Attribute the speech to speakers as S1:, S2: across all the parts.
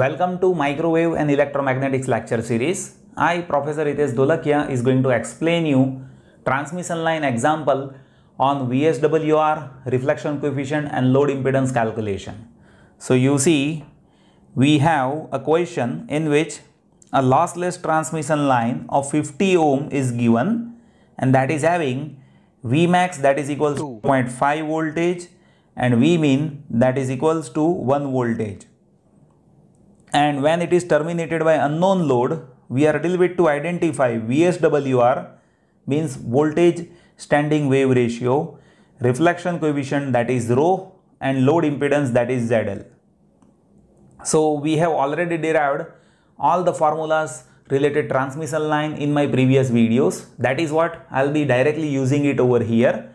S1: Welcome to Microwave and Electromagnetics lecture series. I, Professor Ites Dolakia, is going to explain you transmission line example on VSWR, reflection coefficient and load impedance calculation. So you see, we have a question in which a lossless transmission line of 50 ohm is given and that is having Vmax that is equals to 0.5 voltage and Vmin that is equals to 1 voltage and when it is terminated by unknown load we are little bit to identify VSWR means voltage standing wave ratio reflection coefficient that is rho and load impedance that is ZL. So we have already derived all the formulas related transmission line in my previous videos that is what I'll be directly using it over here.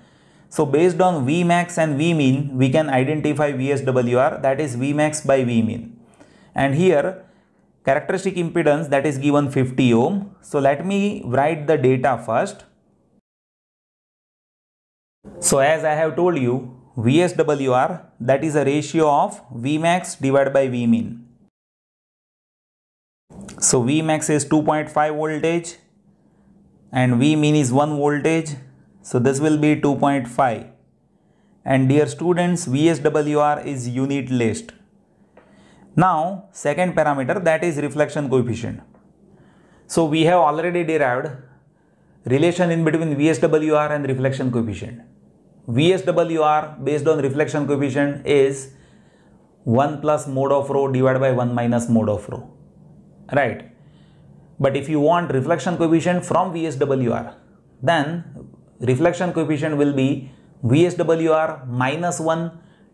S1: So based on Vmax and Vmin we can identify VSWR that is Vmax by Vmin and here characteristic impedance that is given 50 ohm. So let me write the data first. So as I have told you VSWR that is a ratio of Vmax divided by Vmin. So Vmax is 2.5 voltage and Vmin is 1 voltage. So this will be 2.5 and dear students VSWR is unit list. Now, second parameter that is reflection coefficient. So, we have already derived relation in between VSWR and reflection coefficient. VSWR based on reflection coefficient is 1 plus mode of rho divided by 1 minus mode of rho. Right. But if you want reflection coefficient from VSWR, then reflection coefficient will be VSWR minus 1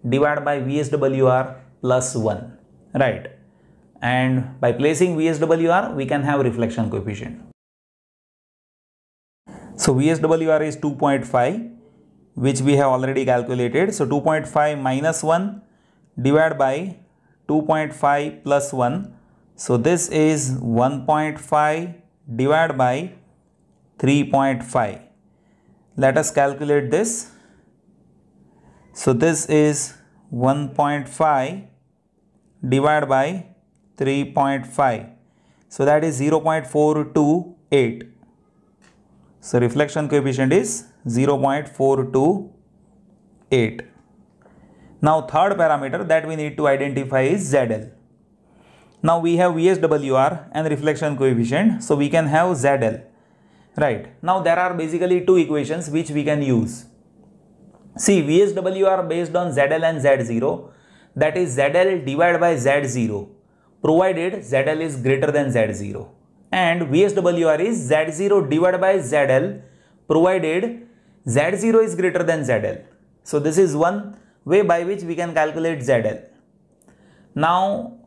S1: divided by VSWR plus 1 right? And by placing VSWR, we can have reflection coefficient. So VSWR is 2.5, which we have already calculated. So 2.5 minus 1 divided by 2.5 plus 1. So this is 1.5 divided by 3.5. Let us calculate this. So this is 1.5 divided by 3.5 so that is 0.428 so reflection coefficient is 0.428 now third parameter that we need to identify is ZL now we have VSWR and reflection coefficient so we can have ZL right now there are basically two equations which we can use see VSWR based on ZL and Z0 that is ZL divided by Z0 provided ZL is greater than Z0 and VSWR is Z0 divided by ZL provided Z0 is greater than ZL. So this is one way by which we can calculate ZL. Now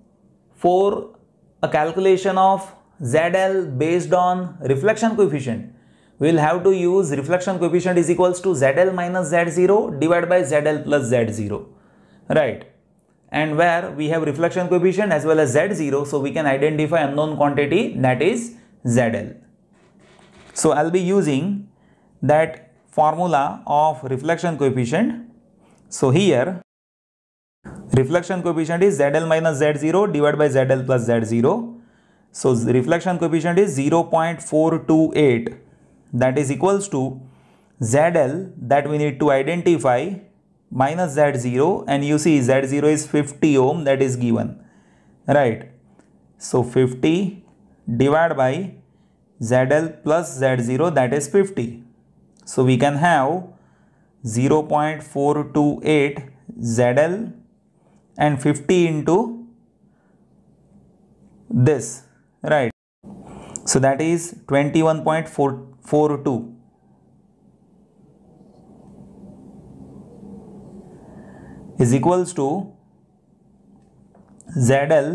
S1: for a calculation of ZL based on reflection coefficient, we will have to use reflection coefficient is equals to ZL minus Z0 divided by ZL plus Z0. Right and where we have reflection coefficient as well as Z0. So we can identify unknown quantity that is ZL. So I'll be using that formula of reflection coefficient. So here reflection coefficient is ZL minus Z0 divided by ZL plus Z0. So reflection coefficient is 0.428 that is equals to ZL that we need to identify minus Z0 and you see Z0 is 50 ohm that is given. Right. So 50 divided by ZL plus Z0 that is 50. So we can have 0.428 ZL and 50 into this right so that is 21.442 is equals to ZL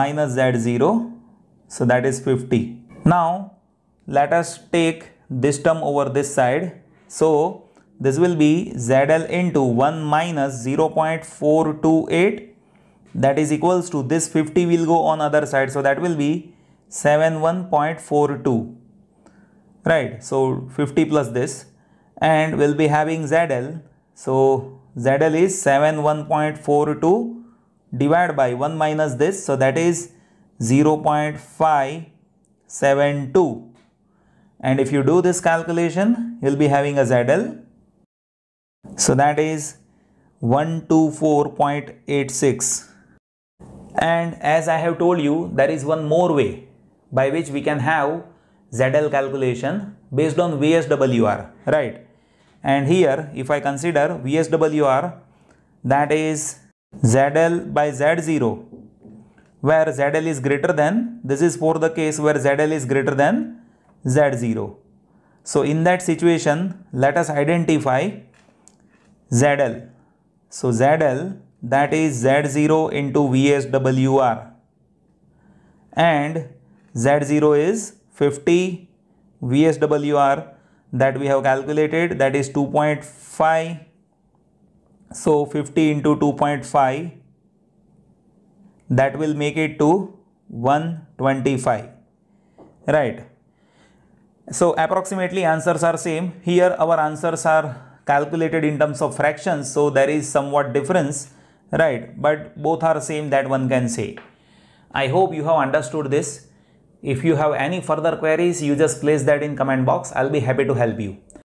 S1: minus Z0 so that is 50 now let us take this term over this side so this will be ZL into 1 minus 0.428 that is equals to this 50 will go on other side so that will be 71.42 right so 50 plus this and we'll be having ZL so ZL is 71.42 divided by 1 minus this. So that is 0.572. And if you do this calculation, you'll be having a ZL. So that is 124.86. And as I have told you, there is one more way by which we can have ZL calculation based on VSWR, right? and here if I consider VSWR that is ZL by Z0 where ZL is greater than this is for the case where ZL is greater than Z0. So in that situation let us identify ZL. So ZL that is Z0 into VSWR and Z0 is 50 VSWR that we have calculated that is 2.5 so 50 into 2.5 that will make it to 125 right so approximately answers are same here our answers are calculated in terms of fractions so there is somewhat difference right but both are same that one can say i hope you have understood this if you have any further queries, you just place that in comment box. I'll be happy to help you.